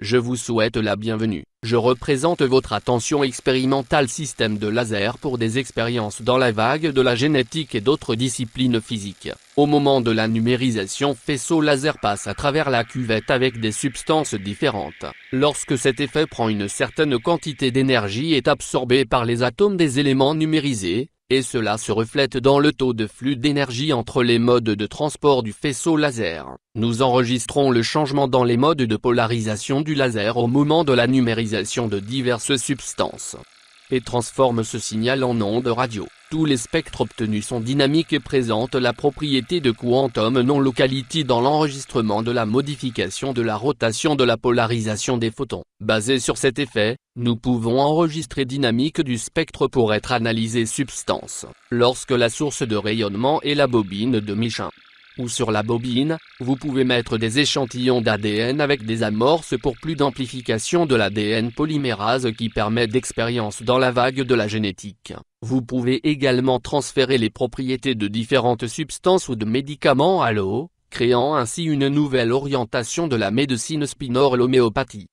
Je vous souhaite la bienvenue. Je représente votre attention expérimentale système de laser pour des expériences dans la vague de la génétique et d'autres disciplines physiques. Au moment de la numérisation faisceau laser passe à travers la cuvette avec des substances différentes. Lorsque cet effet prend une certaine quantité d'énergie est absorbé par les atomes des éléments numérisés, et cela se reflète dans le taux de flux d'énergie entre les modes de transport du faisceau laser. Nous enregistrons le changement dans les modes de polarisation du laser au moment de la numérisation de diverses substances, et transforme ce signal en ondes radio. Tous les spectres obtenus sont dynamiques et présentent la propriété de quantum non-locality dans l'enregistrement de la modification de la rotation de la polarisation des photons. Basé sur cet effet, nous pouvons enregistrer dynamique du spectre pour être analysé substance, lorsque la source de rayonnement est la bobine de Michin ou sur la bobine, vous pouvez mettre des échantillons d'ADN avec des amorces pour plus d'amplification de l'ADN polymérase qui permet d'expérience dans la vague de la génétique. Vous pouvez également transférer les propriétés de différentes substances ou de médicaments à l'eau, créant ainsi une nouvelle orientation de la médecine spinor-l'homéopathie.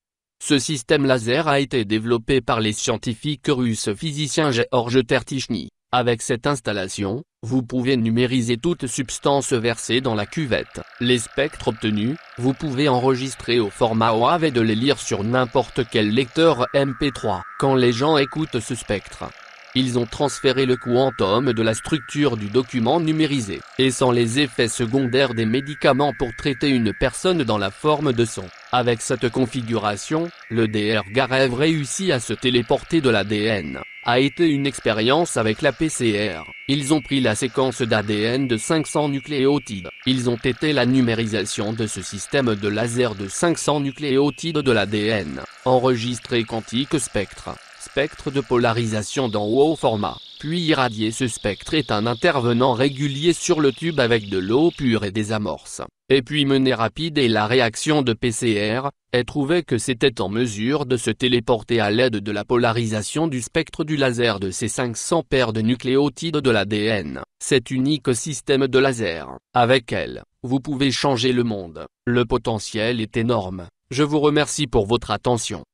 Ce système laser a été développé par les scientifiques russes physiciens Georges Tertichny, avec cette installation, vous pouvez numériser toute substance versée dans la cuvette. Les spectres obtenus, vous pouvez enregistrer au format OAV et de les lire sur n'importe quel lecteur MP3. Quand les gens écoutent ce spectre, ils ont transféré le quantum de la structure du document numérisé, et sans les effets secondaires des médicaments pour traiter une personne dans la forme de son. Avec cette configuration, le DR Garev réussit à se téléporter de l'ADN a été une expérience avec la PCR. Ils ont pris la séquence d'ADN de 500 nucléotides. Ils ont été la numérisation de ce système de laser de 500 nucléotides de l'ADN, enregistré quantique spectre, spectre de polarisation dans haut format. Puis irradier ce spectre est un intervenant régulier sur le tube avec de l'eau pure et des amorces et puis mener rapide et la réaction de PCR, elle trouvait que c'était en mesure de se téléporter à l'aide de la polarisation du spectre du laser de ces 500 paires de nucléotides de l'ADN, cet unique système de laser. Avec elle, vous pouvez changer le monde, le potentiel est énorme. Je vous remercie pour votre attention.